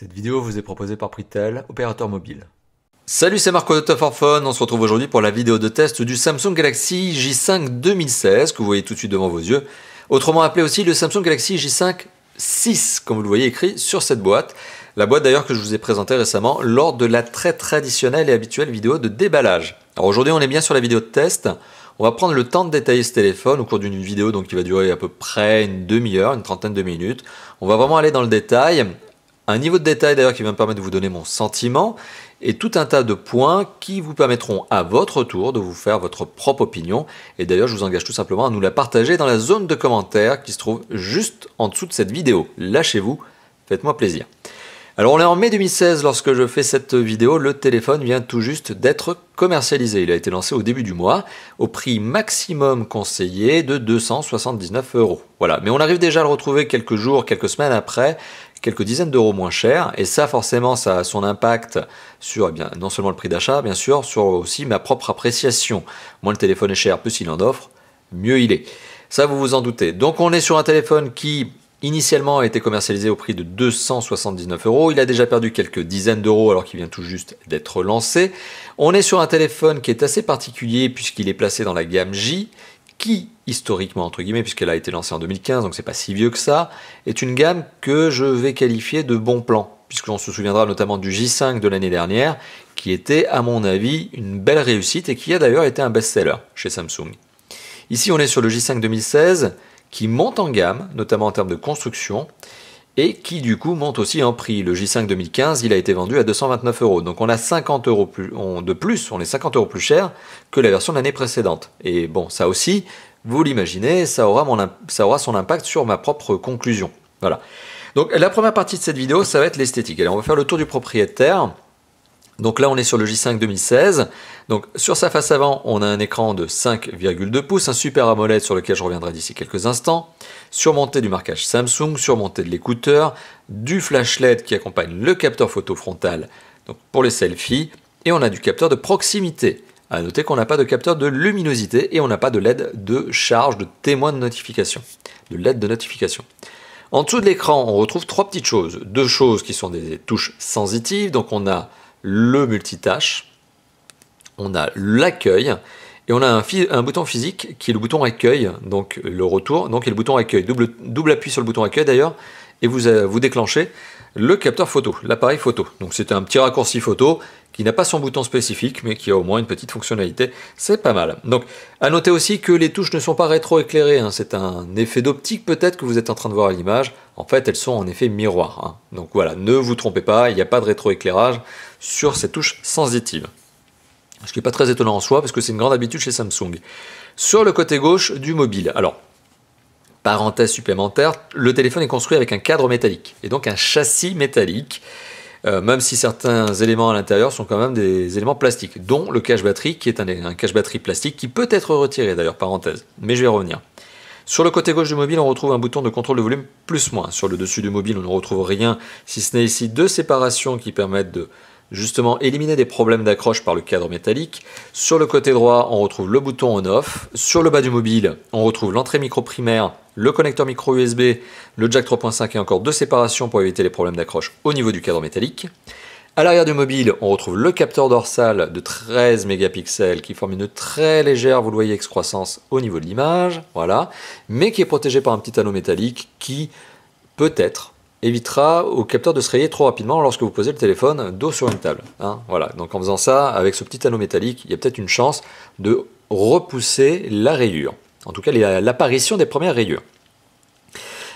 Cette vidéo vous est proposée par Pritel, opérateur mobile. Salut, c'est Marco de top On se retrouve aujourd'hui pour la vidéo de test du Samsung Galaxy J5 2016 que vous voyez tout de suite devant vos yeux. Autrement appelé aussi le Samsung Galaxy J5 6, comme vous le voyez écrit sur cette boîte. La boîte d'ailleurs que je vous ai présentée récemment lors de la très traditionnelle et habituelle vidéo de déballage. Alors aujourd'hui, on est bien sur la vidéo de test. On va prendre le temps de détailler ce téléphone au cours d'une vidéo donc qui va durer à peu près une demi-heure, une trentaine de minutes. On va vraiment aller dans le détail un niveau de détail d'ailleurs qui va me permettre de vous donner mon sentiment et tout un tas de points qui vous permettront à votre tour de vous faire votre propre opinion. Et d'ailleurs, je vous engage tout simplement à nous la partager dans la zone de commentaires qui se trouve juste en dessous de cette vidéo. Lâchez-vous, faites-moi plaisir. Alors on est en mai 2016 lorsque je fais cette vidéo, le téléphone vient tout juste d'être commercialisé. Il a été lancé au début du mois au prix maximum conseillé de 279 euros. Voilà, mais on arrive déjà à le retrouver quelques jours, quelques semaines après quelques dizaines d'euros moins cher. Et ça, forcément, ça a son impact sur eh bien, non seulement le prix d'achat, bien sûr, sur aussi ma propre appréciation. Moins le téléphone est cher, plus il en offre, mieux il est. Ça, vous vous en doutez. Donc, on est sur un téléphone qui, initialement, a été commercialisé au prix de 279 euros. Il a déjà perdu quelques dizaines d'euros alors qu'il vient tout juste d'être lancé. On est sur un téléphone qui est assez particulier puisqu'il est placé dans la gamme J, qui historiquement entre guillemets, puisqu'elle a été lancée en 2015, donc c'est pas si vieux que ça, est une gamme que je vais qualifier de bon plan, puisqu'on se souviendra notamment du J5 de l'année dernière, qui était à mon avis une belle réussite et qui a d'ailleurs été un best-seller chez Samsung. Ici on est sur le J5 2016, qui monte en gamme, notamment en termes de construction, et qui du coup monte aussi en prix. Le J5 2015, il a été vendu à 229 euros. Donc on a 50 euros de plus, on est 50 euros plus cher que la version de l'année précédente. Et bon, ça aussi, vous l'imaginez, ça aura, son impact sur ma propre conclusion. Voilà. Donc la première partie de cette vidéo, ça va être l'esthétique. Alors on va faire le tour du propriétaire. Donc là, on est sur le J5 2016. Donc sur sa face avant, on a un écran de 5,2 pouces, un super AMOLED sur lequel je reviendrai d'ici quelques instants, surmonté du marquage Samsung, surmonté de l'écouteur, du flash LED qui accompagne le capteur photo frontal donc pour les selfies, et on a du capteur de proximité. À noter qu'on n'a pas de capteur de luminosité et on n'a pas de LED de charge de témoin de notification, de LED de notification. En dessous de l'écran, on retrouve trois petites choses. Deux choses qui sont des touches sensitives, donc on a le multitâche, on a l'accueil, et on a un, bouton physique qui est le bouton accueil, donc le retour, donc le bouton accueil. Double, double appui sur le bouton accueil d'ailleurs, et vous, euh, vous déclenchez le capteur photo, l'appareil photo. Donc c'est un petit raccourci photo qui n'a pas son bouton spécifique, mais qui a au moins une petite fonctionnalité. C'est pas mal. Donc, à noter aussi que les touches ne sont pas rétroéclairées. Hein. C'est un effet d'optique peut-être que vous êtes en train de voir à l'image. En fait, elles sont en effet miroir. Hein. Donc voilà, ne vous trompez pas, il n'y a pas de rétroéclairage sur ces touches sensitives. Ce qui n'est pas très étonnant en soi, parce que c'est une grande habitude chez Samsung. Sur le côté gauche du mobile. Alors, Parenthèse supplémentaire, le téléphone est construit avec un cadre métallique et donc un châssis métallique, euh, même si certains éléments à l'intérieur sont quand même des éléments plastiques, dont le cache-batterie qui est un, cache-batterie plastique qui peut être retiré d'ailleurs, parenthèse, mais je vais revenir. Sur le côté gauche du mobile, on retrouve un bouton de contrôle de volume plus-moins. Sur le dessus du mobile, on ne retrouve rien, si ce n'est ici deux séparations qui permettent de justement éliminer des problèmes d'accroche par le cadre métallique. Sur le côté droit, on retrouve le bouton on-off. Sur le bas du mobile, on retrouve l'entrée micro primaire le connecteur micro USB, le jack 3.5 et encore deux séparations pour éviter les problèmes d'accroche au niveau du cadre métallique. À l'arrière du mobile, on retrouve le capteur dorsal de 13 mégapixels qui forme une très légère, vous le voyez, excroissance au niveau de l'image, voilà, mais qui est protégé par un petit anneau métallique qui, peut-être, évitera au capteur de se rayer trop rapidement lorsque vous posez le téléphone dos sur une table. Hein, voilà, donc en faisant ça, avec ce petit anneau métallique, il y a peut-être une chance de repousser la rayure en tout cas l'apparition des premières rayures.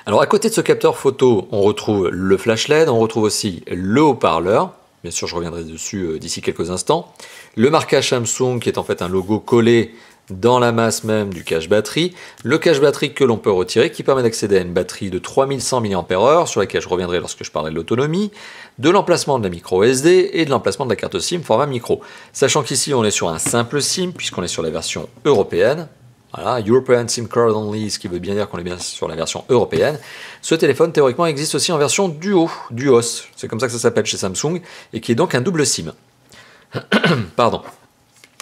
Alors à côté de ce capteur photo, on retrouve le flash LED, on retrouve aussi le haut-parleur, bien sûr je reviendrai dessus euh, d'ici quelques instants, le marquage Samsung qui est en fait un logo collé dans la masse même du cache batterie, le cache batterie que l'on peut retirer qui permet d'accéder à une batterie de 3100 mAh sur laquelle je reviendrai lorsque je parlerai de l'autonomie, de l'emplacement de la micro SD et de l'emplacement de la carte SIM format micro. Sachant qu'ici on est sur un simple SIM puisqu'on est sur la version européenne, voilà, European SIM Card Only, ce qui veut bien dire qu'on est bien sur la version européenne. Ce téléphone, théoriquement, existe aussi en version Duo, Duos, c'est comme ça que ça s'appelle chez Samsung, et qui est donc un double SIM. Pardon.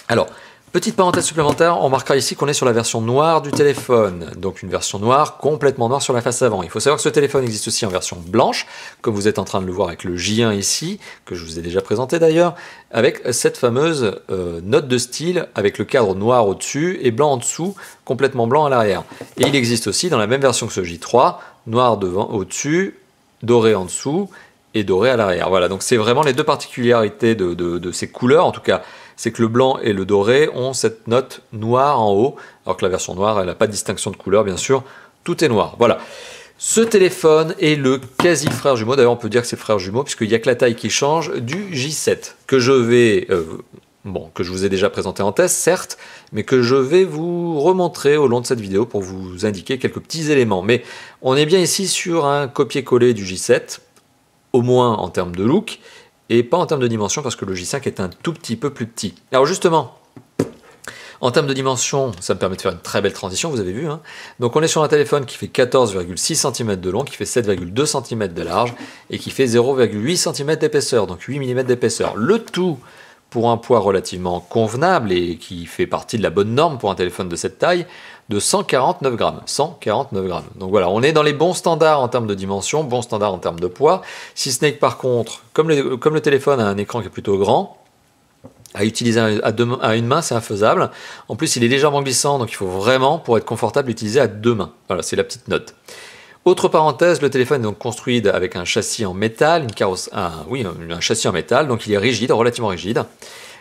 Alors, Petite parenthèse supplémentaire, on marquera ici qu'on est sur la version noire du téléphone, donc une version noire complètement noire sur la face avant. Il faut savoir que ce téléphone existe aussi en version blanche, comme vous êtes en train de le voir avec le J1 ici, que je vous ai déjà présenté d'ailleurs, avec cette fameuse euh, note de style avec le cadre noir au-dessus et blanc en dessous, complètement blanc à l'arrière. Et il existe aussi dans la même version que ce J3, noir devant au-dessus, doré en dessous et doré à l'arrière. Voilà, donc c'est vraiment les deux particularités de ces couleurs, en tout cas c'est que le blanc et le doré ont cette note noire en haut, alors que la version noire, elle n'a pas de distinction de couleur, bien sûr, tout est noir. Voilà. Ce téléphone est le quasi frère jumeau, d'ailleurs on peut dire que c'est frère jumeau, puisqu'il n'y a que la taille qui change, du J7, que je vais... Euh, bon, que je vous ai déjà présenté en test, certes, mais que je vais vous remontrer au long de cette vidéo pour vous indiquer quelques petits éléments. Mais on est bien ici sur un copier-coller du J7, au moins en termes de look, et pas en termes de dimension parce que le J5 est un tout petit peu plus petit. Alors justement, en termes de dimension, ça me permet de faire une très belle transition, vous avez vu. Hein. Donc on est sur un téléphone qui fait 14,6 cm de long, qui fait 7,2 cm de large et qui fait 0,8 cm d'épaisseur, donc 8 mm d'épaisseur. Le tout pour un poids relativement convenable et qui fait partie de la bonne norme pour un téléphone de cette taille, de 149 grammes. 149 grammes. Donc voilà, on est dans les bons standards en termes de dimensions, bons standards en termes de poids. Si ce n'est que par contre, comme le, téléphone a un écran qui est plutôt grand, à utiliser à, à une main, c'est infaisable. En plus, il est légèrement glissant, donc il faut vraiment, pour être confortable, l'utiliser à deux mains. Voilà, c'est la petite note. Autre parenthèse, le téléphone est donc construit avec un châssis en métal, une carrosse, un, oui, un châssis en métal, donc il est rigide, relativement rigide.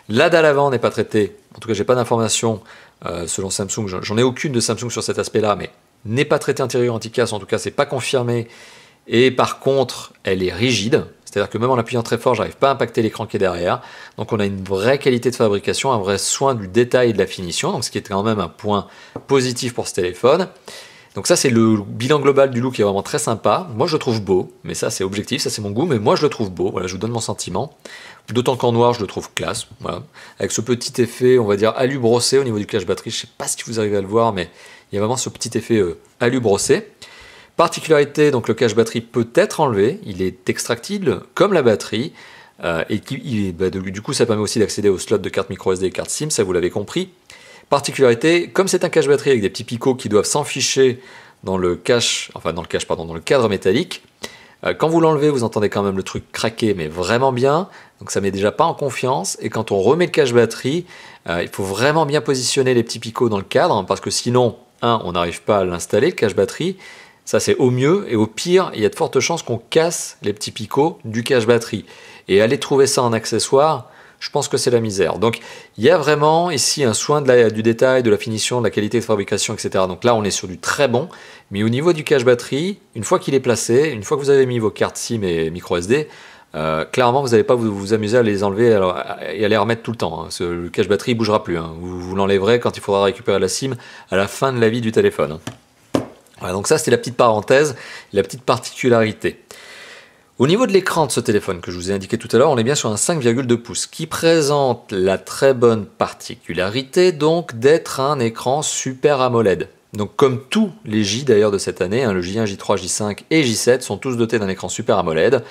La dalle avant n'est pas traitée, en tout cas j'ai pas d'informations euh, selon Samsung, j'en ai aucune de Samsung sur cet aspect-là, mais n'est pas traitée intérieur anti-casse, en tout cas c'est pas confirmé. Et par contre, elle est rigide, c'est-à-dire que même en appuyant très fort, j'arrive pas à impacter l'écran qui est derrière. Donc on a une vraie qualité de fabrication, un vrai soin du détail et de la finition, donc ce qui est quand même un point positif pour ce téléphone. Donc ça, c'est le bilan global du look qui est vraiment très sympa. Moi, je le trouve beau, mais ça, c'est objectif, ça, c'est mon goût, mais moi, je le trouve beau. Voilà, je vous donne mon sentiment. D'autant qu'en noir, je le trouve classe. Voilà. Avec ce petit effet, on va dire, alu brossé au niveau du cache batterie. Je sais pas si vous arrivez à le voir, mais il y a vraiment ce petit effet euh, alu brossé. Particularité, donc le cache batterie peut être enlevé. Il est extractible comme la batterie. Euh, et qui, bah, du coup, ça permet aussi d'accéder au slot de carte micro SD et carte SIM, ça vous l'avez compris. Particularité, comme c'est un cache batterie avec des petits picots qui doivent s'enficher dans le cache, enfin dans le cache, pardon, dans le cadre métallique, euh, quand vous l'enlevez, vous entendez quand même le truc craquer, mais vraiment bien. Donc ça met déjà pas en confiance. Et quand on remet le cache batterie, euh, il faut vraiment bien positionner les petits picots dans le cadre, hein, parce que sinon, un, on n'arrive pas à l'installer le cache batterie. Ça c'est au mieux et au pire, il y a de fortes chances qu'on casse les petits picots du cache batterie. Et aller trouver ça en accessoire, je pense que c'est la misère. Donc il y a vraiment ici un soin de du détail, de la finition, de la qualité de fabrication, etc. Donc là, on est sur du très bon. Mais au niveau du cache batterie, une fois qu'il est placé, une fois que vous avez mis vos cartes SIM et micro SD, euh, clairement, vous n'allez pas vous, amuser à les enlever et à les remettre tout le temps. Hein. Le cache batterie ne bougera plus. Hein. Vous, l'enlèverez quand il faudra récupérer la SIM à la fin de la vie du téléphone. Hein. Voilà, donc ça, c'était la petite parenthèse, la petite particularité. Au niveau de l'écran de ce téléphone que je vous ai indiqué tout à l'heure, on est bien sur un 5,2 pouces qui présente la très bonne particularité donc d'être un écran Super AMOLED. Donc comme tous les J d'ailleurs de cette année, hein, le J1, J3, J5 et J7 sont tous dotés d'un écran Super AMOLED.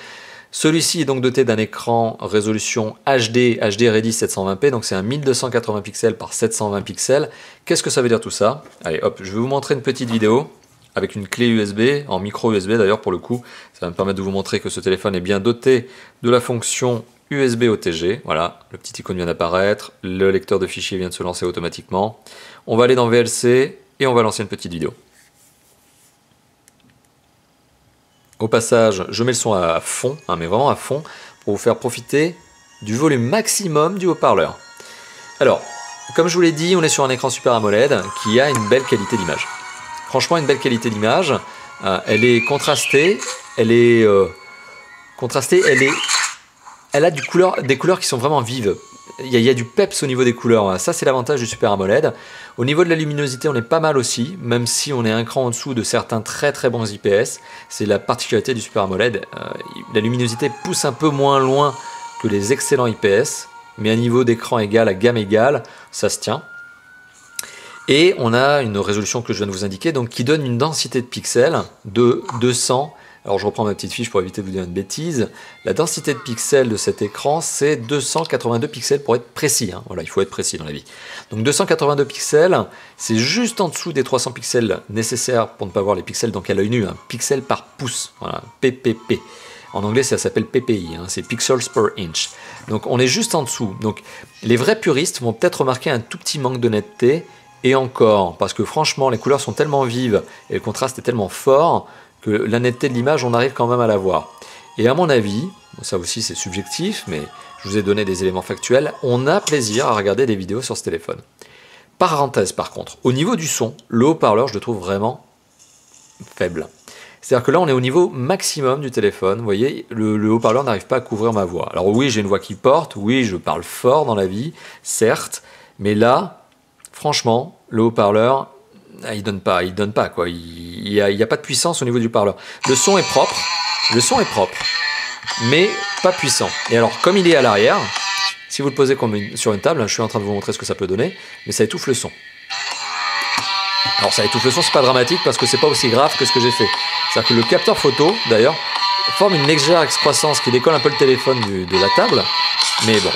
Celui-ci est donc doté d'un écran résolution HD, HD Ready 720p, donc c'est un 1280 pixels par 720 pixels. Qu'est-ce que ça veut dire tout ça Allez hop, je vais vous montrer une petite vidéo avec une clé USB, en micro USB d'ailleurs pour le coup. Ça va me permettre de vous montrer que ce téléphone est bien doté de la fonction USB OTG. Voilà, le petit icône vient d'apparaître, le lecteur de fichiers vient de se lancer automatiquement. On va aller dans VLC et on va lancer une petite vidéo. Au passage, je mets le son à fond, hein, mais vraiment à fond, pour vous faire profiter du volume maximum du haut-parleur. Alors, comme je vous l'ai dit, on est sur un écran Super AMOLED qui a une belle qualité d'image. Franchement, une belle qualité d'image. Euh, elle est contrastée, elle est euh, contrastée, elle est, elle a des couleurs qui sont vraiment vives. Il y, a, du peps au niveau des couleurs. Ça, c'est l'avantage du Super AMOLED. Au niveau de la luminosité, on est pas mal aussi, même si on est un cran en dessous de certains très très bons IPS. C'est la particularité du Super AMOLED. Euh, la luminosité pousse un peu moins loin que les excellents IPS, mais à niveau d'écran égal à gamme égale, ça se tient. Et on a une résolution que je viens de vous indiquer, donc qui donne une densité de pixels de 200. Alors je reprends ma petite fiche pour éviter de vous dire une bêtise. La densité de pixels de cet écran, c'est 282 pixels pour être précis. Hein. il faut être précis dans la vie. Donc 282 pixels, c'est juste en dessous des 300 pixels nécessaires pour ne pas voir les pixels donc à l'œil nu, un hein. pixel par pouce, voilà, PPP. En anglais, ça s'appelle PPI, hein, c'est pixels per inch. Donc on est juste en dessous. Donc les vrais puristes vont peut-être remarquer un tout petit manque d'honnêteté et encore, parce que franchement, les couleurs sont tellement vives et le contraste est tellement fort que la netteté de l'image, on arrive quand même à la voir. Et à mon avis, ça aussi c'est subjectif, mais je vous ai donné des éléments factuels, on a plaisir à regarder des vidéos sur ce téléphone. Parenthèse par contre, au niveau du son, le haut-parleur, je le trouve vraiment faible. C'est-à-dire que là, on est au niveau maximum du téléphone. Vous voyez, le, le haut-parleur n'arrive pas à couvrir ma voix. Alors oui, j'ai une voix qui porte, oui, je parle fort dans la vie, certes, mais là, Franchement, le haut-parleur, ah, il donne pas, il donne pas quoi. Il n'y a, pas de puissance au niveau du parleur. Le son est propre, le son est propre, mais pas puissant. Et alors, comme il est à l'arrière, si vous le posez sur une table, hein, je suis en train de vous montrer ce que ça peut donner, mais ça étouffe le son. Alors ça étouffe le son, c'est pas dramatique parce que c'est pas aussi grave que ce que j'ai fait. C'est-à-dire que le capteur photo, d'ailleurs, forme une légère excroissance qui décolle un peu le téléphone de la table, mais bon,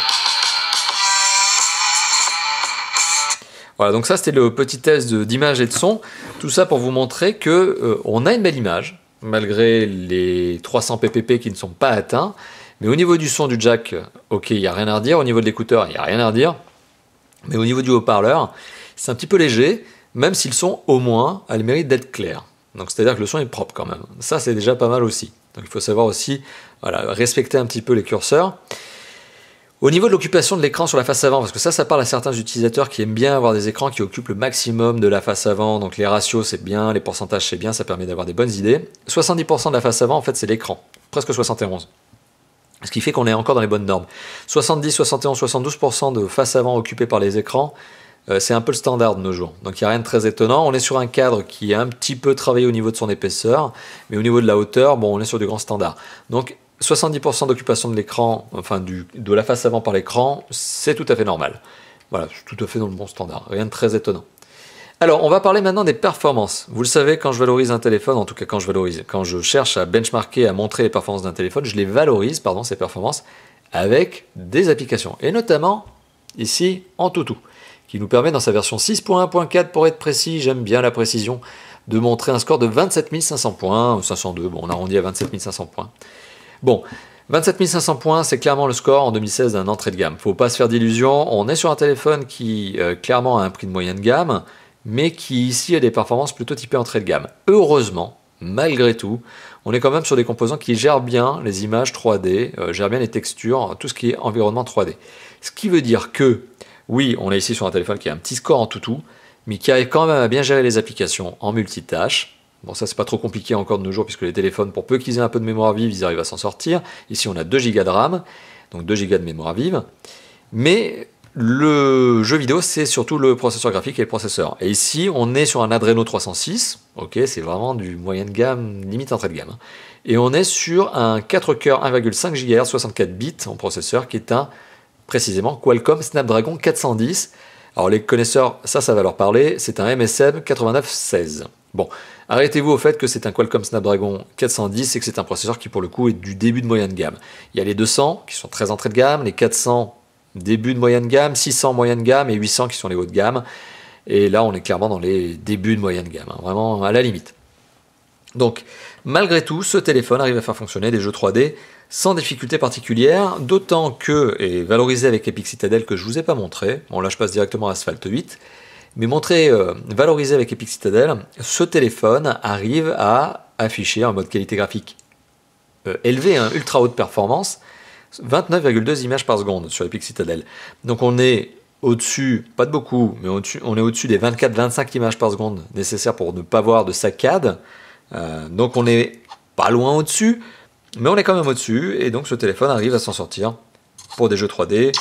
Voilà, donc ça c'était le petit test d'image et de son. Tout ça pour vous montrer que euh, on a une belle image, malgré les 300 ppp qui ne sont pas atteints. Mais au niveau du son du jack, ok, il n'y a rien à redire. Au niveau de l'écouteur, il n'y a rien à redire. Mais au niveau du haut-parleur, c'est un petit peu léger, même s'ils sont au moins, à le mérite d'être clair. Donc c'est-à-dire que le son est propre quand même. Ça, c'est déjà pas mal aussi. Donc il faut savoir aussi voilà, respecter un petit peu les curseurs. Au niveau de l'occupation de l'écran sur la face avant, parce que ça, ça parle à certains utilisateurs qui aiment bien avoir des écrans qui occupent le maximum de la face avant, donc les ratios c'est bien, les pourcentages c'est bien, ça permet d'avoir des bonnes idées. 70% de la face avant, en fait, c'est l'écran, presque 71. Ce qui fait qu'on est encore dans les bonnes normes. 70, 71, 72% de face avant occupée par les écrans, euh, c'est un peu le standard de nos jours. Donc il n'y a rien de très étonnant. On est sur un cadre qui est un petit peu travaillé au niveau de son épaisseur, mais au niveau de la hauteur, bon, on est sur du grand standard. Donc 70% d'occupation de l'écran, enfin du, de la face avant par l'écran, c'est tout à fait normal. Voilà, tout à fait dans le bon standard, rien de très étonnant. Alors, on va parler maintenant des performances. Vous le savez, quand je valorise un téléphone, en tout cas quand je valorise, quand je cherche à benchmarker, à montrer les performances d'un téléphone, je les valorise, pardon, ces performances, avec des applications. Et notamment, ici, en AnTuTu, qui nous permet dans sa version 6.1.4, pour être précis, j'aime bien la précision, de montrer un score de 27 500 points, 502, bon, on arrondit à 27 500 points. Bon, 27 500 points, c'est clairement le score en 2016 d'un entrée de gamme. Faut pas se faire d'illusions, on est sur un téléphone qui euh, clairement a un prix de moyenne gamme, mais qui ici a des performances plutôt typées entrée de gamme. Heureusement, malgré tout, on est quand même sur des composants qui gèrent bien les images 3D, euh, gèrent bien les textures, tout ce qui est environnement 3D. Ce qui veut dire que, oui, on est ici sur un téléphone qui a un petit score en toutou, mais qui arrive quand même à bien gérer les applications en multitâche, Bon, ça, c'est pas trop compliqué encore de nos jours, puisque les téléphones, pour peu qu'ils aient un peu de mémoire vive, ils arrivent à s'en sortir. Ici, on a 2 Go de RAM, donc 2 Go de mémoire vive. Mais le jeu vidéo, c'est surtout le processeur graphique et le processeur. Et ici, on est sur un Adreno 306. Ok, c'est vraiment du moyen de gamme, limite entrée de gamme. Hein. Et on est sur un 4 cœurs 1,5 GHz 64 bits en processeur qui est un précisément Qualcomm Snapdragon 410. Alors les connaisseurs, ça, ça va leur parler. C'est un MSM 8916. Bon, arrêtez-vous au fait que c'est un Qualcomm Snapdragon 410 et que c'est un processeur qui pour le coup est du début de moyenne gamme. Il y a les 200 qui sont très entrées de gamme, les 400 début de moyenne gamme, 600 moyenne gamme et 800 qui sont les hauts de gamme. Et là, on est clairement dans les débuts de moyenne gamme, hein, vraiment à la limite. Donc, malgré tout, ce téléphone arrive à faire fonctionner des jeux 3D sans difficulté particulière, d'autant que, et valorisé avec Epic Citadel que je ne vous ai pas montré, bon là je passe directement à Asphalt 8, mais montré, euh, valorisé avec Epic Citadel, ce téléphone arrive à afficher en mode qualité graphique euh, élevé, hein, ultra haute performance, 29,2 images par seconde sur Epic Citadel. Donc on est au-dessus, pas de beaucoup, mais on est au-dessus des 24-25 images par seconde nécessaires pour ne pas voir de saccade. Euh, donc on est pas loin au-dessus, mais on est quand même au-dessus, et donc ce téléphone arrive à s'en sortir pour des jeux 3D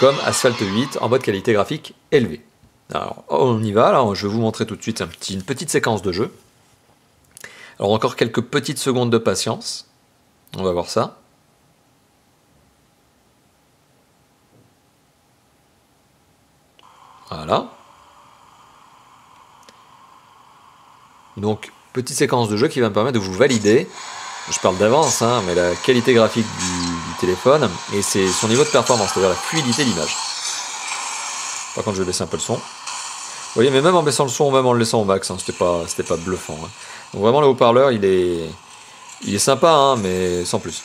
comme Asphalt 8 en mode qualité graphique élevé. Alors, on y va, là, je vais vous montrer tout de suite un petit, une petite séquence de jeu. Alors, encore quelques petites secondes de patience. On va voir ça. Voilà. Donc, petite séquence de jeu qui va me permettre de vous valider. Je parle d'avance, hein, mais la qualité graphique du, téléphone et c'est son niveau de performance, c'est-à-dire la fluidité l'image. Par contre, je vais baisser un peu le son. Vous voyez, mais même en baissant le son, même en le laissant au max, hein, c'était pas, c'était pas bluffant. Hein. Donc vraiment, le haut-parleur, il est, il est sympa, hein, mais sans plus.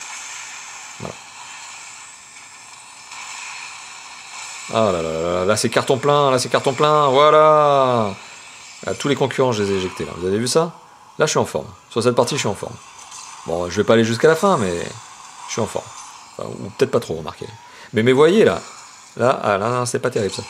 Voilà. Ah là là, là, là c'est carton plein, là c'est carton plein, voilà à Tous les concurrents, je les ai éjectés là. Vous avez vu ça Là, je suis en forme. Sur cette partie, je suis en forme. Bon, je vais pas aller jusqu'à la fin, mais je suis en forme. ou peut-être pas trop, remarqué. Mais, mais voyez là, là, ah, là, là c'est pas terrible ça.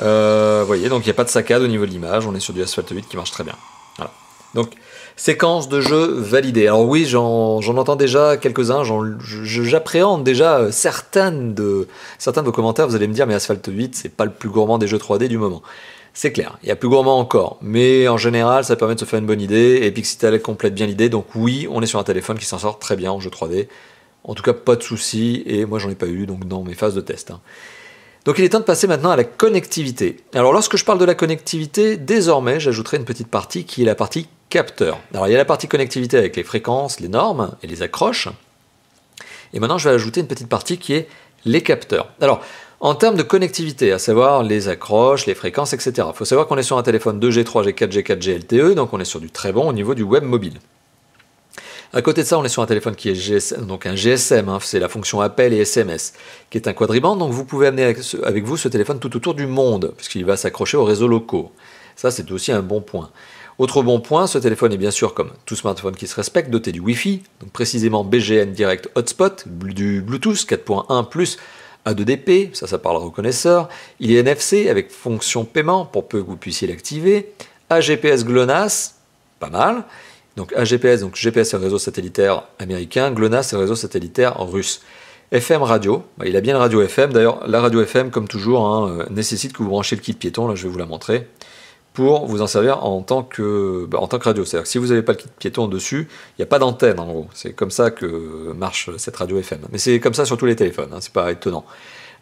Vous euh, voyez, donc il n'y a pas de saccade au niveau de l'image, on est sur du Asphalt 8 qui marche très bien. Voilà. Donc, séquence de jeu validée. Alors oui, j'en entends déjà quelques-uns, j'appréhende déjà euh, certaines de, certains de vos commentaires, vous allez me dire, mais Asphalt 8, c'est pas le plus gourmand des jeux 3D du moment. C'est clair, il y a plus gourmand encore, mais en général, ça permet de se faire une bonne idée, et Pixitel complète bien l'idée, donc oui, on est sur un téléphone qui s'en sort très bien en jeu 3D. En tout cas, pas de soucis, et moi j'en ai pas eu, donc dans mes phases de test. Hein. Donc il est temps de passer maintenant à la connectivité. Alors lorsque je parle de la connectivité, désormais j'ajouterai une petite partie qui est la partie capteur. Alors il y a la partie connectivité avec les fréquences, les normes et les accroches. Et maintenant je vais ajouter une petite partie qui est les capteurs. Alors en termes de connectivité, à savoir les accroches, les fréquences, etc. Il faut savoir qu'on est sur un téléphone 2G, 3G, 4G, 4G LTE, donc on est sur du très bon au niveau du web mobile. À côté de ça, on est sur un téléphone qui est donc un GSM, hein, c'est la fonction appel et SMS, qui est un quadriband, donc vous pouvez amener avec, vous ce téléphone tout autour du monde, puisqu'il va s'accrocher aux réseaux locaux. Ça, c'est aussi un bon point. Autre bon point, ce téléphone est bien sûr, comme tout smartphone qui se respecte, doté du Wi-Fi, donc précisément BGN Direct Hotspot, du Bluetooth 4.1 A2DP, ça, ça parle reconnaisseur. Il est NFC avec fonction paiement pour peu que vous puissiez l'activer. AGPS GLONASS, pas mal. Donc AGPS, donc GPS c'est un réseau satellitaire américain, GLONASS c'est un réseau satellitaire russe. FM radio, bah, il a bien le radio FM, d'ailleurs la radio FM comme toujours hein, euh, nécessite que vous branchez le kit piéton, là je vais vous la montrer, pour vous en servir en tant que, bah, en tant que radio. C'est-à-dire que si vous n'avez pas le kit piéton dessus, il n'y a pas d'antenne en gros. C'est comme ça que marche cette radio FM. Mais c'est comme ça sur tous les téléphones, hein, c'est pas étonnant.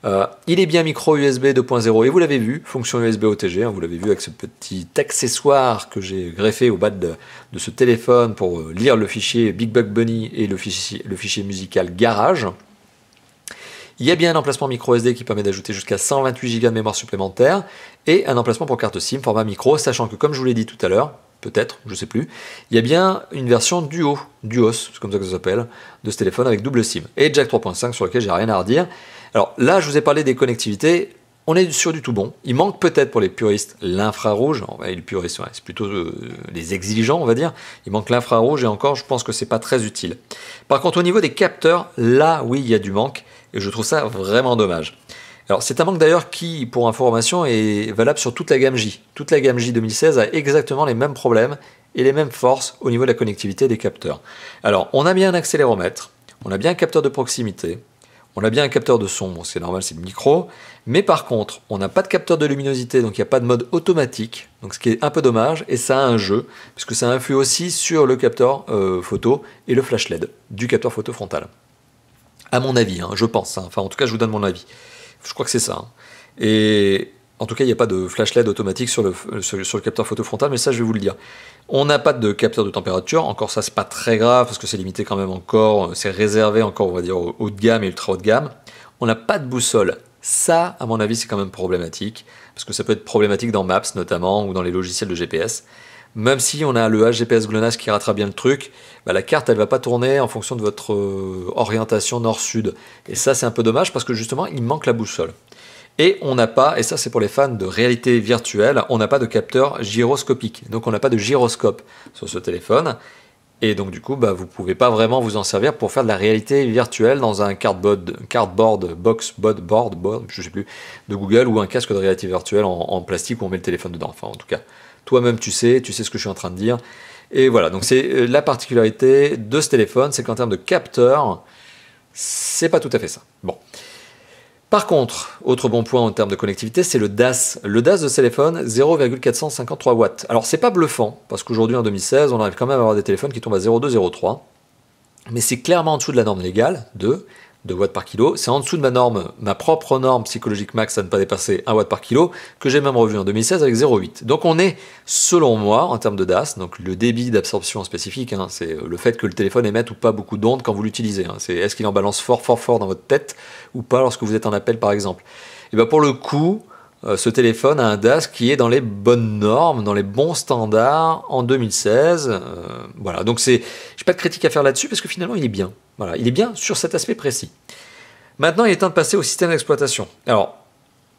Euh, il est bien micro USB 2.0 et vous l'avez vu, fonction USB OTG, hein, vous l'avez vu avec ce petit accessoire que j'ai greffé au bas de, ce téléphone pour euh, lire le fichier Big Bug Bunny et le fichier, musical Garage. Il y a bien un emplacement micro SD qui permet d'ajouter jusqu'à 128 Go de mémoire supplémentaire et un emplacement pour carte SIM format micro, sachant que comme je vous l'ai dit tout à l'heure, peut-être, je ne sais plus, il y a bien une version duo, duos, c'est comme ça que ça s'appelle, de ce téléphone avec double SIM et jack 3.5 sur lequel j'ai rien à redire. Alors là, je vous ai parlé des connectivités. On est sur du tout bon. Il manque peut-être pour les puristes l'infrarouge. les puristes, c'est plutôt euh, les exigeants, on va dire. Il manque l'infrarouge et encore, je pense que c'est pas très utile. Par contre, au niveau des capteurs, là, oui, il y a du manque et je trouve ça vraiment dommage. Alors, c'est un manque d'ailleurs qui, pour information, est valable sur toute la gamme J. Toute la gamme J 2016 a exactement les mêmes problèmes et les mêmes forces au niveau de la connectivité des capteurs. Alors, on a bien un accéléromètre, on a bien un capteur de proximité, on a bien un capteur de son, c'est normal, c'est le micro. Mais par contre, on n'a pas de capteur de luminosité, donc il n'y a pas de mode automatique, donc ce qui est un peu dommage, et ça a un jeu, puisque ça influe aussi sur le capteur euh, photo et le flash LED du capteur photo frontal. À mon avis, hein, je pense, hein. enfin en tout cas je vous donne mon avis. Je crois que c'est ça. Hein. Et en tout cas, il n'y a pas de flash LED automatique sur le, sur, le capteur photo frontal, mais ça, je vais vous le dire. On n'a pas de capteur de température. Encore ça, c'est pas très grave parce que c'est limité quand même encore. C'est réservé encore, on va dire, haut de gamme et ultra haut de gamme. On n'a pas de boussole. Ça, à mon avis, c'est quand même problématique parce que ça peut être problématique dans Maps notamment ou dans les logiciels de GPS. Même si on a le HGPS GLONASS qui rattrape bien le truc, bah, la carte elle va pas tourner en fonction de votre euh, orientation nord-sud. Et ça c'est un peu dommage parce que justement il manque la boussole. Et on n'a pas, et ça c'est pour les fans de réalité virtuelle, on n'a pas de capteur gyroscopique. Donc on n'a pas de gyroscope sur ce téléphone. Et donc du coup, bah, vous ne pouvez pas vraiment vous en servir pour faire de la réalité virtuelle dans un cardboard, cardboard box, board, board, board, je sais plus, de Google ou un casque de réalité virtuelle en, en plastique où on met le téléphone dedans. Enfin, en tout cas, toi-même tu sais, tu sais ce que je suis en train de dire. Et voilà, donc c'est euh, la particularité de ce téléphone, c'est qu'en termes de capteur, c'est pas tout à fait ça. Bon. Par contre, autre bon point en termes de connectivité, c'est le DAS. Le DAS de ce téléphone, 0,453 watts. Alors c'est pas bluffant, parce qu'aujourd'hui en 2016, on arrive quand même à avoir des téléphones qui tombent à 0,203. Mais c'est clairement en dessous de la norme légale de de watts par kilo. C'est en dessous de ma norme, ma propre norme psychologique max à ne pas dépasser 1 watt par kilo, que j'ai même revu en 2016 avec 0,8. Donc on est, selon moi, en termes de DAS, donc le débit d'absorption spécifique, hein, c'est le fait que le téléphone émette ou pas beaucoup d'ondes quand vous l'utilisez. Hein. c'est est-ce qu'il en balance fort, fort, fort dans votre tête ou pas lorsque vous êtes en appel par exemple. Et bien pour le coup, euh, ce téléphone a un DAS qui est dans les bonnes normes, dans les bons standards en 2016. Euh, voilà, donc c'est, j'ai pas de critique à faire là-dessus parce que finalement il est bien. Voilà, il est bien sur cet aspect précis. Maintenant, il est temps de passer au système d'exploitation. Alors,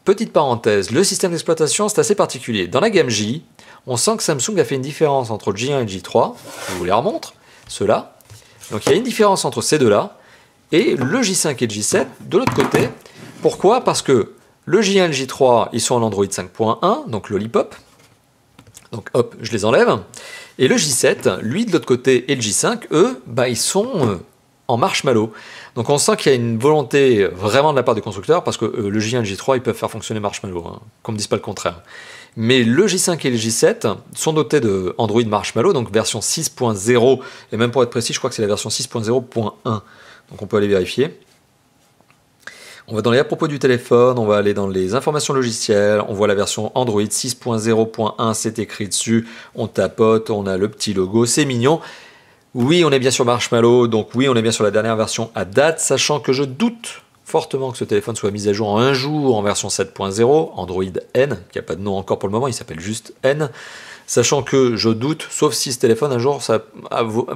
petite parenthèse, le système d'exploitation c'est assez particulier. Dans la gamme J, on sent que Samsung a fait une différence entre J1 et J3. Je vous les remontre, ceux-là. Donc il y a une différence entre ces deux-là et le J5 et le J7 de l'autre côté. Pourquoi Parce que le J1 et le J3, ils sont en Android 5.1, donc Lollipop. Donc hop, je les enlève. Et le J7, lui de l'autre côté, et le J5, eux, bah, ils sont euh, en marshmallow. Donc on sent qu'il y a une volonté euh, vraiment de la part du constructeur, parce que euh, le J1 et le J3, ils peuvent faire fonctionner marshmallow, hein, qu'on ne me dise pas le contraire. Mais le J5 et le J7 sont dotés de Android Marshmallow, donc version 6.0, et même pour être précis, je crois que c'est la version 6.0.1, donc on peut aller vérifier. On va dans les à propos du téléphone, on va aller dans les informations logicielles, on voit la version Android 6.0.1, c'est écrit dessus, on tapote, on a le petit logo, c'est mignon. Oui, on est bien sur Marshmallow, donc oui, on est bien sur la dernière version à date, sachant que je doute fortement que ce téléphone soit mis à jour en un jour en version 7.0, Android N, qui n'a pas de nom encore pour le moment, il s'appelle juste N. Sachant que je doute, sauf si ce téléphone un jour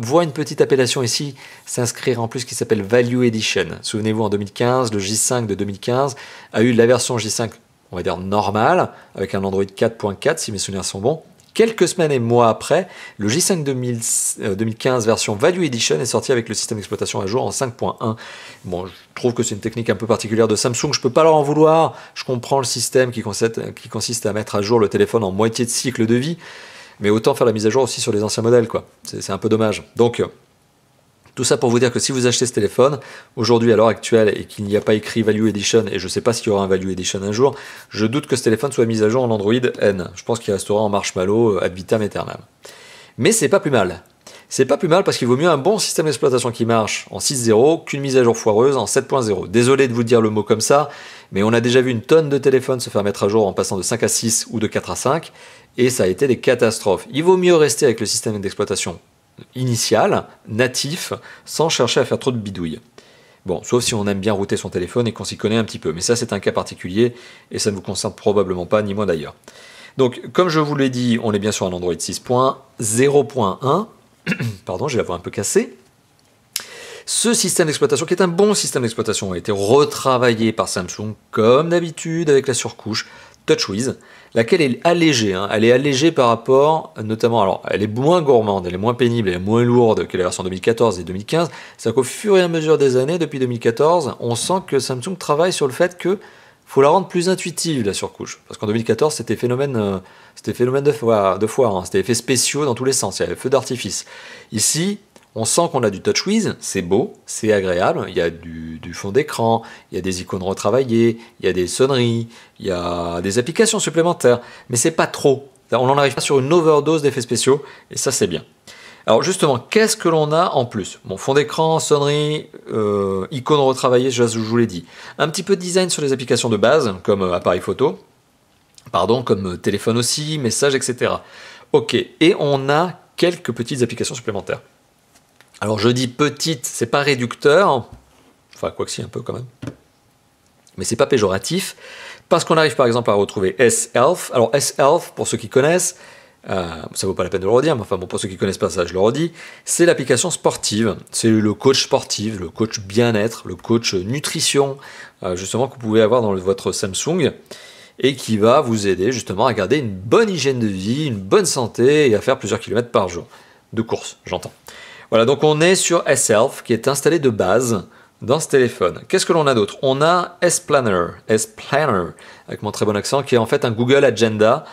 voit une petite appellation ici s'inscrire en plus qui s'appelle Value Edition. Souvenez-vous, en 2015, le J5 de 2015 a eu la version J5, on va dire normale, avec un Android 4.4 si mes souvenirs sont bons. Quelques semaines et mois après, le J5 2015 euh, version Value Edition est sorti avec le système d'exploitation à jour en 5.1. Bon, je trouve que c'est une technique un peu particulière de Samsung, je peux pas leur en vouloir. Je comprends le système qui consiste, qui consiste à mettre à jour le téléphone en moitié de cycle de vie, mais autant faire la mise à jour aussi sur les anciens modèles, quoi. C'est un peu dommage. Donc, tout ça pour vous dire que si vous achetez ce téléphone, aujourd'hui à l'heure actuelle, et qu'il n'y a pas écrit Value Edition, et je ne sais pas s'il y aura un Value Edition un jour, je doute que ce téléphone soit mis à jour en Android N. Je pense qu'il restera en Marshmallow euh, ad vitam aeternam. Mais c'est pas plus mal. C'est pas plus mal parce qu'il vaut mieux un bon système d'exploitation qui marche en 6.0 qu'une mise à jour foireuse en 7.0. Désolé de vous dire le mot comme ça, mais on a déjà vu une tonne de téléphones se faire mettre à jour en passant de 5 à 6 ou de 4 à 5, et ça a été des catastrophes. Il vaut mieux rester avec le système d'exploitation initial, natif, sans chercher à faire trop de bidouilles. Bon, sauf si on aime bien router son téléphone et qu'on s'y connaît un petit peu, mais ça c'est un cas particulier et ça ne vous concerne probablement pas, ni moi d'ailleurs. Donc, comme je vous l'ai dit, on est bien sur un Android 6.0.1. Pardon, j'ai la voix un peu cassée. Ce système d'exploitation, qui est un bon système d'exploitation, a été retravaillé par Samsung comme d'habitude avec la surcouche TouchWiz laquelle est allégée. Hein. Elle est allégée par rapport, notamment, alors elle est moins gourmande, elle est moins pénible, elle est moins lourde que la version 2014 et 2015. C'est-à-dire qu'au fur et à mesure des années, depuis 2014, on sent que Samsung travaille sur le fait que faut la rendre plus intuitive la surcouche. Parce qu'en 2014, c'était phénomène, euh, c'était phénomène de foire, de hein. c'était effet spéciaux dans tous les sens, il y avait feu d'artifice. Ici, on sent qu'on a du touch with, c'est beau, c'est agréable, il y a du, fond d'écran, il y a des icônes retravaillées, il y a des sonneries, il y a des applications supplémentaires, mais c'est pas trop. On n'en arrive pas sur une overdose d'effets spéciaux, et ça c'est bien. Alors justement, qu'est-ce que l'on a en plus Bon, fond d'écran, sonnerie, euh, icônes retravaillées, je, vous l'ai dit. Un petit peu de design sur les applications de base, comme euh, appareil photo, pardon, comme euh, téléphone aussi, message, etc. Ok, et on a quelques petites applications supplémentaires. Alors je dis petite, c'est pas réducteur, enfin quoi que si un peu quand même, mais c'est pas péjoratif, parce qu'on arrive par exemple à retrouver S-Elf. Alors S-Elf, pour ceux qui connaissent, ça euh, ça vaut pas la peine de le redire, mais enfin bon, pour ceux qui connaissent pas ça, je le redis, c'est l'application sportive, c'est le coach sportif, le coach bien-être, le coach nutrition, euh, justement que vous pouvez avoir dans votre Samsung et qui va vous aider justement à garder une bonne hygiène de vie, une bonne santé et à faire plusieurs kilomètres par jour de course, j'entends. Voilà, donc on est sur S-Self qui est installé de base dans ce téléphone. Qu'est-ce que l'on a d'autre On a S-Planner, S-Planner, avec mon très bon accent, qui est en fait un Google Agenda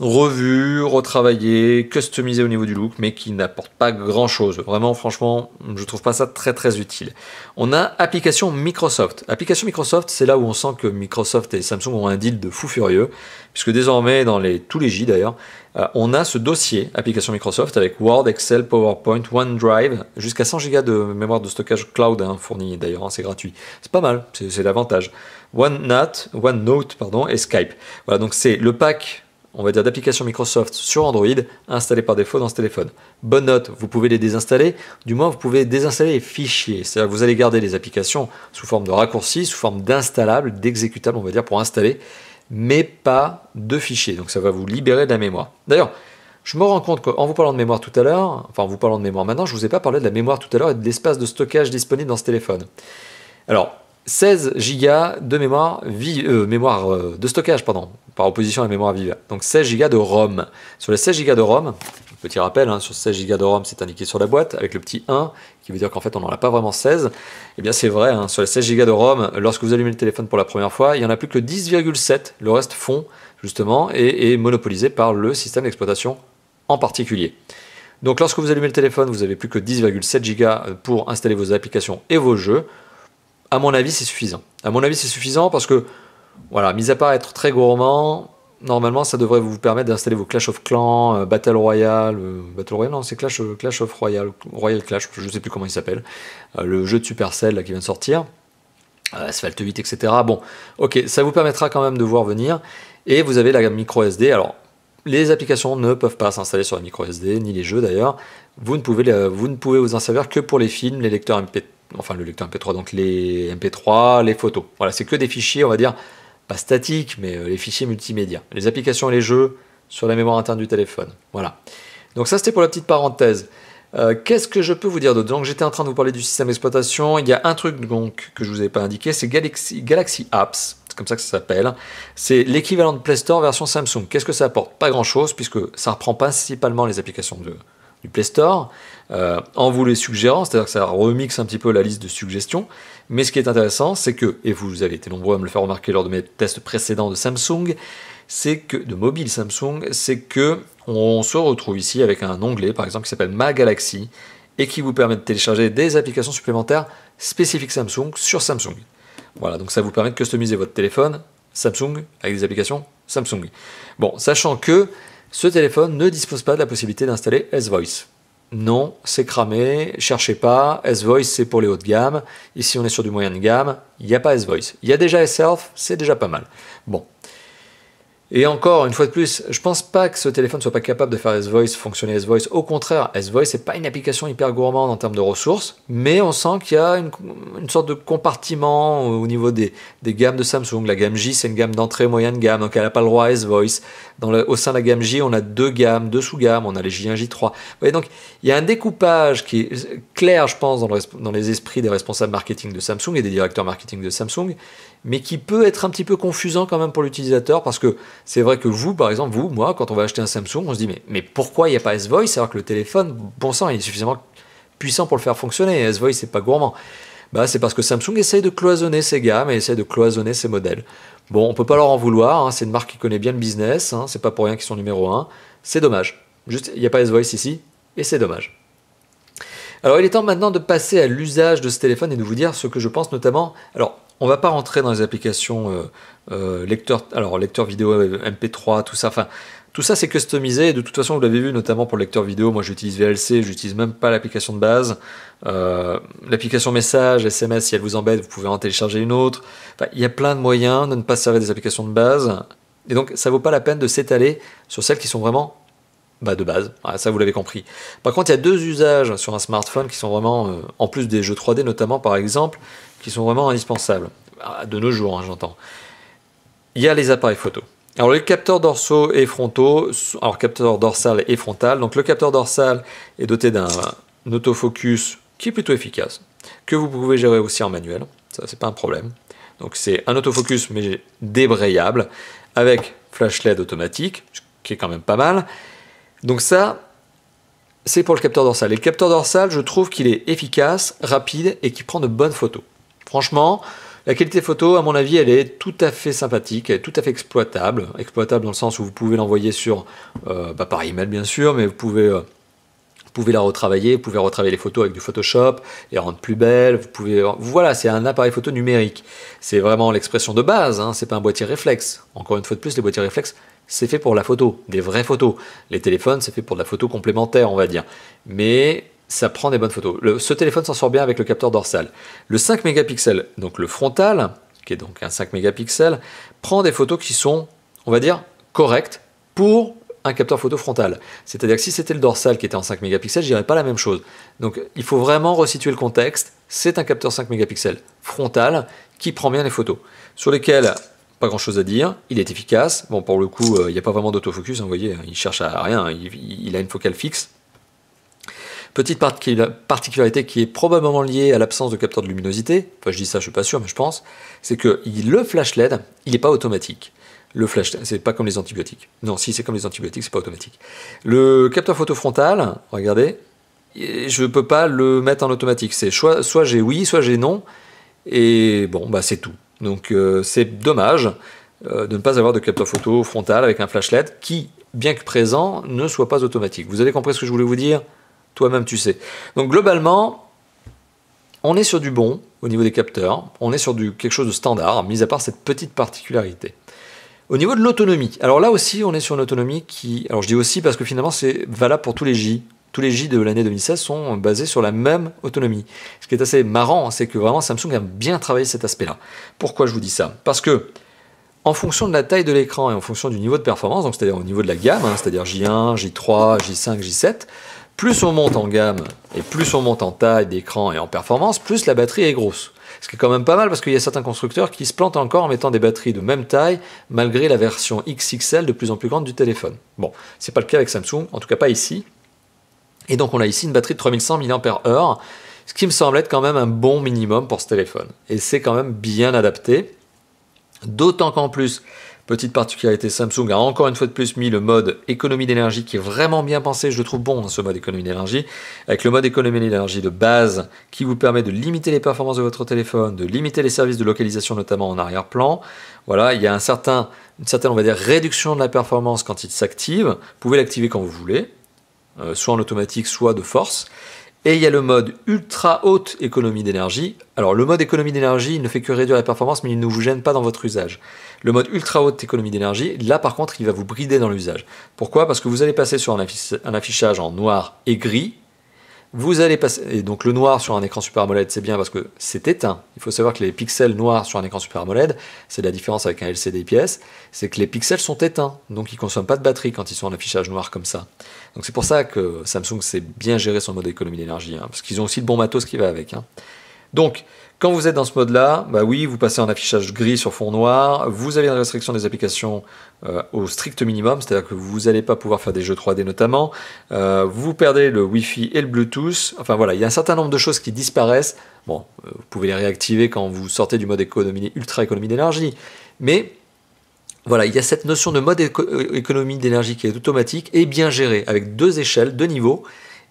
revu, retravaillé, customisé au niveau du look, mais qui n'apporte pas grand chose. Vraiment, franchement, je trouve pas ça très très utile. On a application Microsoft. Application Microsoft, c'est là où on sent que Microsoft et Samsung ont un deal de fou furieux, puisque désormais, dans les, tous les J d'ailleurs, euh, on a ce dossier application Microsoft avec Word, Excel, PowerPoint, OneDrive, jusqu'à 100 Go de mémoire de stockage cloud hein, fourni d'ailleurs, hein, c'est gratuit. C'est pas mal, c'est l'avantage. OneNote, OneNote pardon, et Skype. Voilà, donc c'est le pack on va dire d'applications Microsoft sur Android installées par défaut dans ce téléphone. Bonne note, vous pouvez les désinstaller, du moins vous pouvez désinstaller les fichiers, c'est-à-dire que vous allez garder les applications sous forme de raccourcis, sous forme d'installables, d'exécutables on va dire pour installer, mais pas de fichiers, donc ça va vous libérer de la mémoire. D'ailleurs, je me rends compte qu'en vous parlant de mémoire tout à l'heure, enfin en vous parlant de mémoire maintenant, je ne vous ai pas parlé de la mémoire tout à l'heure et de l'espace de stockage disponible dans ce téléphone. Alors, 16 gigas de mémoire, euh, mémoire euh, de stockage, pardon, par opposition à la mémoire vive. Donc 16 gigas de ROM. Sur les 16 gigas de ROM, petit rappel, hein, sur 16 gigas de ROM, c'est indiqué sur la boîte avec le petit 1, qui veut dire qu'en fait on n'en a pas vraiment 16. Eh bien c'est vrai, hein, sur les 16 gigas de ROM, lorsque vous allumez le téléphone pour la première fois, il n'y en a plus que 10,7. Le reste fond, justement, et est monopolisé par le système d'exploitation en particulier. Donc lorsque vous allumez le téléphone, vous n'avez plus que 10,7 gigas euh, pour installer vos applications et vos jeux à mon avis, c'est suffisant. À mon avis, c'est suffisant parce que, voilà, mis à part être très gourmand, normalement, ça devrait vous permettre d'installer vos Clash of Clans, euh, Battle Royale, euh, Battle Royale, non, c'est Clash, euh, Clash of Royale, Royal Clash, je ne sais plus comment il s'appelle, le jeu de Supercell qui vient de sortir, Asphalt 8, etc. Bon, ok, ça vous permettra quand même de voir venir. Et vous avez la micro SD. Alors, les applications ne peuvent pas s'installer sur la micro SD, ni les jeux d'ailleurs. Vous ne pouvez, vous ne pouvez vous en servir que pour les films, les lecteurs MP3 enfin le lecteur MP3, donc les MP3, les photos. Voilà, c'est que des fichiers, on va dire, pas statiques, mais euh, les fichiers multimédia. Les applications et les jeux sur la mémoire interne du téléphone. Voilà. Donc ça, c'était pour la petite parenthèse. Euh, qu'est-ce que je peux vous dire d'autre Donc j'étais en train de vous parler du système d'exploitation. Il y a un truc donc que je ne vous ai pas indiqué, c'est Galaxy, Galaxy Apps. C'est comme ça que ça s'appelle. C'est l'équivalent de Play Store version Samsung. Qu'est-ce que ça apporte Pas grand-chose puisque ça reprend principalement les applications de, du Play Store, euh, en vous les suggérant, c'est-à-dire que ça remixe un petit peu la liste de suggestions. Mais ce qui est intéressant, c'est que, et vous avez été nombreux à me le faire remarquer lors de mes tests précédents de Samsung, c'est que de mobile Samsung, c'est que on se retrouve ici avec un onglet, par exemple, qui s'appelle Ma Galaxy et qui vous permet de télécharger des applications supplémentaires spécifiques Samsung sur Samsung. Voilà, donc ça vous permet de customiser votre téléphone Samsung avec des applications Samsung. Bon, sachant que ce téléphone ne dispose pas de la possibilité d'installer S-Voice. Non, c'est cramé, cherchez pas, S-Voice c'est pour les hauts de gamme, ici on est sur du moyen de gamme, il n'y a pas S-Voice. Il y a déjà S-Self, c'est déjà pas mal. Et encore, une fois de plus, je pense pas que ce téléphone soit pas capable de faire S-Voice, fonctionner S-Voice. Au contraire, S-Voice, c'est pas une application hyper gourmande en termes de ressources, mais on sent qu'il y a une, sorte de compartiment au niveau des, des gammes de Samsung. La gamme J, c'est une gamme d'entrée moyenne gamme, donc elle n'a pas le droit à S-Voice. Au sein de la gamme J, on a deux gammes, deux sous-gammes, on a les J1, J3. Vous voyez, donc il y a un découpage qui est clair, je pense, dans, dans les esprits des responsables marketing de Samsung et des directeurs marketing de Samsung, mais qui peut être un petit peu confusant quand même pour l'utilisateur parce que c'est vrai que vous, par exemple, vous, moi, quand on va acheter un Samsung, on se dit mais, pourquoi il n'y a pas S-Voice alors que le téléphone, bon sang, il est suffisamment puissant pour le faire fonctionner. S-Voice, c'est pas gourmand. Bah, c'est parce que Samsung essaye de cloisonner ses gammes et essaye de cloisonner ses modèles. Bon, on peut pas leur en vouloir, hein, c'est une marque qui connaît bien le business, hein, c'est pas pour rien qu'ils sont numéro 1. C'est dommage. Juste, il n'y a pas S-Voice ici, et c'est dommage. Alors, il est temps maintenant de passer à l'usage de ce téléphone et de vous dire ce que je pense notamment. Alors, on va pas rentrer dans les applications euh, euh, lecteur, alors lecteur vidéo MP3, tout ça. Enfin, tout ça c'est customisé. de toute façon, vous l'avez vu, notamment pour le lecteur vidéo. Moi, j'utilise VLC, j'utilise même pas l'application de base. Euh, l'application message, SMS, si elle vous embête, vous pouvez en télécharger une autre. il y a plein de moyens de ne pas servir des applications de base. Et donc, ça ne vaut pas la peine de s'étaler sur celles qui sont vraiment bah, de base, ah, ça vous l'avez compris. Par contre, il y a deux usages sur un smartphone qui sont vraiment, en plus des jeux 3D notamment par exemple, qui sont vraiment indispensables, ah, de nos jours, hein, j'entends. Il y a les appareils photo. Alors les capteurs dorsaux et frontaux, alors capteur dorsal et frontal, donc le capteur dorsal est doté d'un autofocus qui est plutôt efficace, que vous pouvez gérer aussi en manuel, ça c'est pas un problème. Donc c'est un autofocus mais débrayable, avec flash LED automatique, ce qui est quand même pas mal. Donc ça, c'est pour le capteur dorsal. Et le capteur dorsal, je trouve qu'il est efficace, rapide et qui prend de bonnes photos. Franchement, la qualité photo, à mon avis, elle est tout à fait sympathique, elle est tout à fait exploitable. Exploitable dans le sens où vous pouvez l'envoyer sur, euh, bah, par email bien sûr, mais vous pouvez, euh, pouvez la retravailler, vous pouvez retravailler les photos avec du Photoshop, les rendre plus belles. Vous pouvez, voilà, c'est un appareil photo numérique. C'est vraiment l'expression de base. ce hein, c'est pas un boîtier réflexe. Encore une fois de plus, les boîtiers réflexes, c'est fait pour la photo, des vraies photos. Les téléphones, c'est fait pour de la photo complémentaire, on va dire. Mais ça prend des bonnes photos. ce téléphone s'en sort bien avec le capteur dorsal. Le 5 mégapixels, donc le frontal, qui est donc un 5 mégapixels, prend des photos qui sont, on va dire, correctes pour un capteur photo frontal. C'est-à-dire que si c'était le dorsal qui était en 5 mégapixels, je dirais pas la même chose. Donc il faut vraiment resituer le contexte. C'est un capteur 5 mégapixels frontal qui prend bien les photos, sur lesquelles pas grand chose à dire, il est efficace. Bon, pour le coup, euh, il n'y a pas vraiment d'autofocus, hein, vous voyez, hein. il cherche à rien, hein. il a une focale fixe. Petite particularité qui est probablement liée à l'absence de capteur de luminosité, enfin je dis ça, je ne suis pas sûr, mais je pense, c'est que le flash LED, il n'est pas automatique. Le flash, c'est pas comme les antibiotiques. Non, si c'est comme les antibiotiques, c'est pas automatique. Le capteur photo frontal, regardez, je ne peux pas le mettre en automatique. C'est soit, j'ai oui, soit j'ai non, et bon, bah c'est tout. Donc euh, c'est dommage euh, de ne pas avoir de capteur photo frontal avec un flash LED qui, bien que présent, ne soit pas automatique. Vous avez compris ce que je voulais vous dire toi-même, tu sais. Donc globalement, on est sur du bon au niveau des capteurs, on est sur quelque chose de standard, mis à part cette petite particularité. Au niveau de l'autonomie, alors là aussi, on est sur une autonomie qui. Alors je dis aussi parce que finalement, c'est valable pour tous les J. Tous les J de l'année 2016 sont basés sur la même autonomie. Ce qui est assez marrant, hein, c'est que vraiment Samsung a bien travaillé cet aspect-là. Pourquoi je vous dis ça Parce que en fonction de la taille de l'écran et en fonction du niveau de performance, donc c'est-à-dire au niveau de la gamme, hein, c'est-à-dire J1, J3, J5, J7, plus on monte en gamme et plus on monte en taille d'écran et en performance, plus la batterie est grosse. Ce qui est quand même pas mal parce qu'il y a certains constructeurs qui se plantent encore en mettant des batteries de même taille malgré la version XXL de plus en plus grande du téléphone. Bon, c'est pas le cas avec Samsung, en tout cas pas ici. Et donc on a ici une batterie de 3100 mAh, ce qui me semble être quand même un bon minimum pour ce téléphone. Et c'est quand même bien adapté. D'autant qu'en plus, Petite particularité, Samsung a encore une fois de plus mis le mode économie d'énergie qui est vraiment bien pensé, je le trouve bon ce mode économie d'énergie, avec le mode économie d'énergie de base qui vous permet de limiter les performances de votre téléphone, de limiter les services de localisation notamment en arrière-plan. Voilà, il y a un certain, une certaine on va dire, réduction de la performance quand il s'active, vous pouvez l'activer quand vous voulez, euh, soit en automatique, soit de force. Et il y a le mode ultra haute économie d'énergie. Alors le mode économie d'énergie, ne fait que réduire la performance, mais il ne vous gêne pas dans votre usage. Le mode ultra haute économie d'énergie, là par contre, il va vous brider dans l'usage. Pourquoi Parce que vous allez passer sur un affichage en noir et gris, vous allez passer, et donc le noir sur un écran Super AMOLED, c'est bien parce que c'est éteint. Il faut savoir que les pixels noirs sur un écran Super AMOLED, c'est la différence avec un LCD IPS, c'est que les pixels sont éteints, donc ils ne consomment pas de batterie quand ils sont en affichage noir comme ça. Donc c'est pour ça que Samsung s'est bien gérer son mode économie d'énergie, hein, parce qu'ils ont aussi le bon matos qui va avec. Hein. Donc, quand vous êtes dans ce mode-là, bah oui, vous passez en affichage gris sur fond noir, vous avez une restriction des applications euh, au strict minimum, c'est-à-dire que vous n'allez pas pouvoir faire des jeux 3D notamment, euh, vous perdez le Wi-Fi et le Bluetooth, enfin voilà, il y a un certain nombre de choses qui disparaissent, bon, euh, vous pouvez les réactiver quand vous sortez du mode économie, ultra économie d'énergie, mais voilà, il y a cette notion de mode économie d'énergie qui est automatique et bien gérée, avec deux échelles, deux niveaux,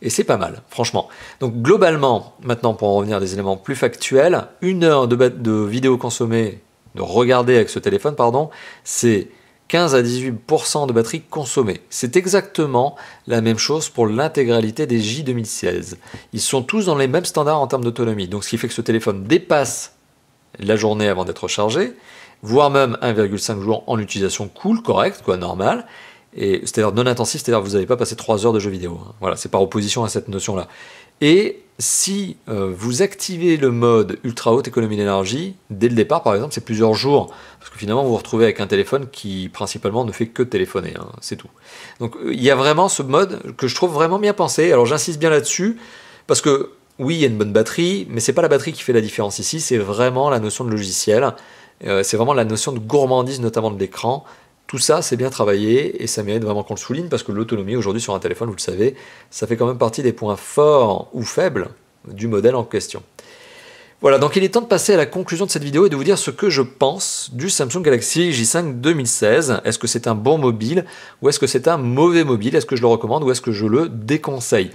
et c'est pas mal, franchement. Donc globalement, maintenant pour en revenir à des éléments plus factuels, une heure de, de vidéo consommée, de regarder avec ce téléphone, pardon, c'est 15 à 18% de batterie consommée. C'est exactement la même chose pour l'intégralité des J2016. Ils sont tous dans les mêmes standards en termes d'autonomie. Donc ce qui fait que ce téléphone dépasse la journée avant d'être chargé, voire même 1,5 jour en utilisation cool, correcte, quoi, normal c'est-à-dire non intensif, c'est-à-dire vous n'avez pas passé 3 heures de jeu vidéo. Hein. Voilà, c'est par opposition à cette notion-là. Et si euh, vous activez le mode ultra haute économie d'énergie, dès le départ par exemple, c'est plusieurs jours, parce que finalement vous vous retrouvez avec un téléphone qui principalement ne fait que téléphoner, hein. c'est tout. Donc euh, il y a vraiment ce mode que je trouve vraiment bien pensé, alors j'insiste bien là-dessus, parce que oui, il y a une bonne batterie, mais c'est pas la batterie qui fait la différence ici, c'est vraiment la notion de logiciel, euh, c'est vraiment la notion de gourmandise notamment de l'écran, tout ça, c'est bien travaillé et ça mérite vraiment qu'on le souligne parce que l'autonomie aujourd'hui sur un téléphone, vous le savez, ça fait quand même partie des points forts ou faibles du modèle en question. Voilà, donc il est temps de passer à la conclusion de cette vidéo et de vous dire ce que je pense du Samsung Galaxy J5 2016. Est-ce que c'est un bon mobile ou est-ce que c'est un mauvais mobile Est-ce que je le recommande ou est-ce que je le déconseille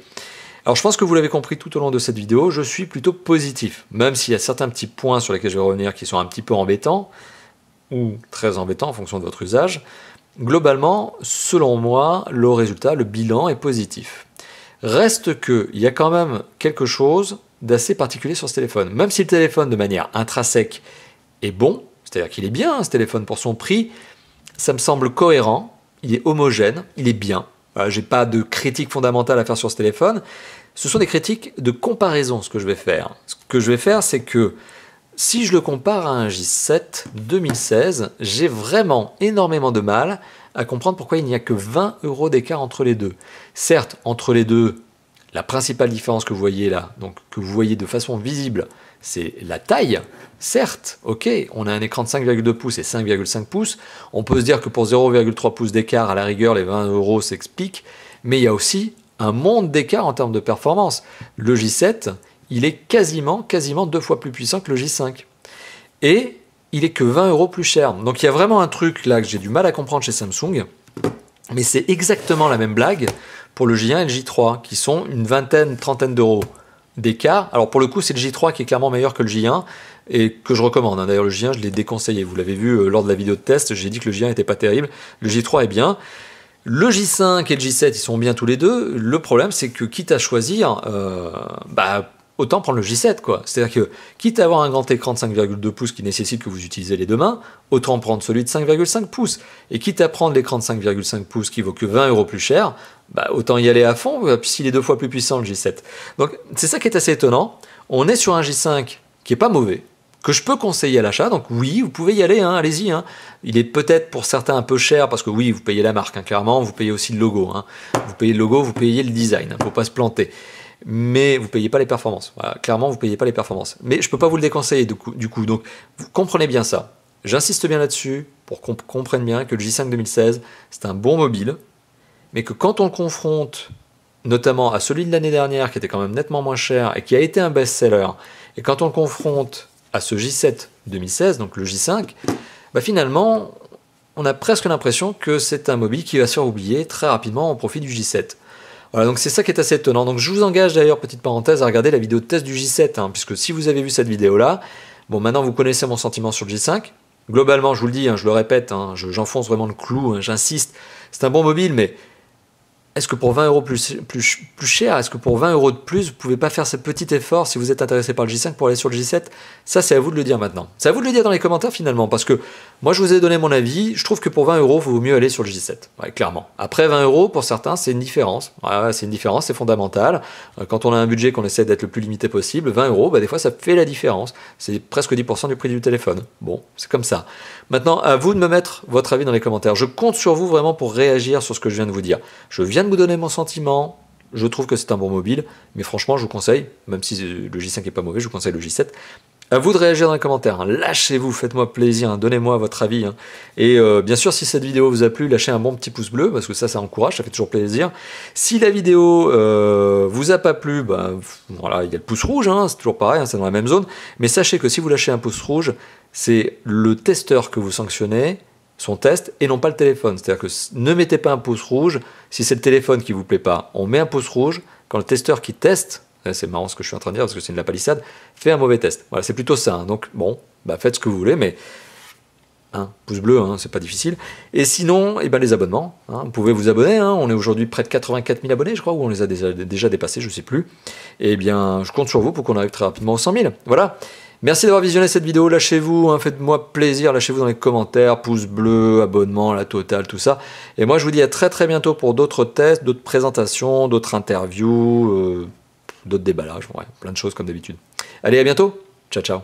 alors je pense que vous l'avez compris tout au long de cette vidéo, je suis plutôt positif, même s'il y a certains petits points sur lesquels je vais revenir qui sont un petit peu embêtants, ou très embêtant en fonction de votre usage, globalement, selon moi, le résultat, le bilan est positif. Reste qu'il il y a quand même quelque chose d'assez particulier sur ce téléphone. Même si le téléphone, de manière intrinsèque, est bon, c'est-à-dire qu'il est bien, hein, ce téléphone pour son prix, ça me semble cohérent, il est homogène, il est bien. Je J'ai pas de critique fondamentale à faire sur ce téléphone. Ce sont des critiques de comparaison, ce que je vais faire. Ce que je vais faire, c'est que si je le compare à un J7 2016, j'ai vraiment énormément de mal à comprendre pourquoi il n'y a que 20 euros d'écart entre les deux. Certes, entre les deux, la principale différence que vous voyez là, donc que vous voyez de façon visible, c'est la taille. Certes, ok, on a un écran de 5,2 pouces et 5,5 pouces. On peut se dire que pour 0,3 pouces d'écart, à la rigueur, les 20 euros s'expliquent. Mais il y a aussi un monde d'écart en termes de performance. Le J7, il est quasiment, quasiment deux fois plus puissant que le J5. Et il est que 20 euros plus cher. Donc il y a vraiment un truc là que j'ai du mal à comprendre chez Samsung, mais c'est exactement la même blague pour le J1 et le J3, qui sont une vingtaine, trentaine d'euros d'écart. Alors pour le coup, c'est le J3 qui est clairement meilleur que le J1 et que je recommande. Hein. D'ailleurs, le J1, je l'ai déconseillé. Vous l'avez vu euh, lors de la vidéo de test, j'ai dit que le J1 n'était pas terrible. Le J3 est bien. Le J5 et le J7, ils sont bien tous les deux. Le problème, c'est que quitte à choisir, euh, bah, autant prendre le J7, quoi. C'est-à-dire que, quitte à avoir un grand écran de 5,2 pouces qui nécessite que vous utilisez les deux mains, autant prendre celui de 5,5 pouces. Et quitte à prendre l'écran de 5,5 pouces qui vaut que 20 euros plus cher, bah, autant y aller à fond, puisqu'il euh, est deux fois plus puissant le J7. Donc, c'est ça qui est assez étonnant. On est sur un J5 qui est pas mauvais, que je peux conseiller à l'achat. Donc oui, vous pouvez y aller, hein, allez-y. Hein. Il est peut-être pour certains un peu cher, parce que oui, vous payez la marque, hein, clairement, vous payez aussi le logo. Vous payez le logo, vous payez le design, il ne faut pas se planter mais vous payez pas les performances. clairement, vous payez pas les performances. Mais je peux pas vous le déconseiller du coup. Donc, vous comprenez bien ça. J'insiste bien là-dessus pour qu'on comprenne bien que le J5 2016, c'est un bon mobile, mais que quand on le confronte notamment à celui de l'année dernière qui était quand même nettement moins cher et qui a été un best-seller, et quand on le confronte à ce J7 2016, donc le J5, bah, finalement, on a presque l'impression que c'est un mobile qui va se faire oublier très rapidement au profit du J7. Voilà, donc c'est ça qui est assez étonnant. Donc je vous engage d'ailleurs, petite parenthèse, à regarder la vidéo de test du J7, hein, puisque si vous avez vu cette vidéo-là, bon, maintenant vous connaissez mon sentiment sur le J5. Globalement, je vous le dis, hein, je le répète, hein, j'enfonce vraiment le clou, j'insiste, c'est un bon mobile, mais est-ce que pour 20 euros plus, plus, plus cher, est-ce que pour 20 euros de plus, vous pouvez pas faire ce petit effort si vous êtes intéressé par le J5 pour aller sur le J7 Ça, c'est à vous de le dire maintenant. C'est à vous de le dire dans les commentaires finalement, parce que moi, je vous ai donné mon avis. Je trouve que pour 20 euros, il vaut mieux aller sur le J7, ouais, clairement. Après 20 euros, pour certains, c'est une différence. Ouais, c'est une différence, c'est fondamental. Euh, quand on a un budget qu'on essaie d'être le plus limité possible, 20 euros, bah, des fois, ça fait la différence. C'est presque 10% du prix du téléphone. Bon, c'est comme ça. Maintenant, à vous de me mettre votre avis dans les commentaires. Je compte sur vous vraiment pour réagir sur ce que je viens de vous dire. Je viens de vous donner mon sentiment. Je trouve que c'est un bon mobile, mais franchement, je vous conseille, même si le J5 n'est pas mauvais, je vous conseille le J7 vous de réagir dans les commentaires. Hein. Lâchez-vous, faites-moi plaisir, hein. donnez-moi votre avis. Hein. Et euh, bien sûr, si cette vidéo vous a plu, lâchez un bon petit pouce bleu parce que ça, ça encourage, ça fait toujours plaisir. Si la vidéo euh, vous a pas plu, ben voilà, il y a le pouce rouge, c'est toujours pareil, c'est dans la même zone. Mais sachez que si vous lâchez un pouce rouge, c'est le testeur que vous sanctionnez son test et non pas le téléphone. C'est-à-dire que ne mettez pas un pouce rouge si c'est le téléphone qui vous plaît pas. On met un pouce rouge quand le testeur qui teste eh, c'est marrant ce que je suis en train de dire parce que c'est de la palissade, fait un mauvais test. Voilà, c'est plutôt ça. Donc bon, bah faites ce que vous voulez, mais Hein, pouce bleu, hein, c'est pas difficile. Et sinon, et eh ben, les abonnements. Hein, vous pouvez vous abonner. Hein. on est aujourd'hui près de 84 000 abonnés, je crois, ou on les a déjà, dépassés, je sais plus. Et eh bien, je compte sur vous pour qu'on arrive très rapidement aux 100 000. Voilà. Merci d'avoir visionné cette vidéo. Lâchez-vous, faites-moi plaisir. Lâchez-vous dans les commentaires, pouce bleu, abonnement, la totale, tout ça. Et moi, je vous dis à très très bientôt pour d'autres tests, d'autres présentations, d'autres interviews. Euh, d'autres déballages, plein de choses comme d'habitude. Allez, à bientôt. Ciao, ciao.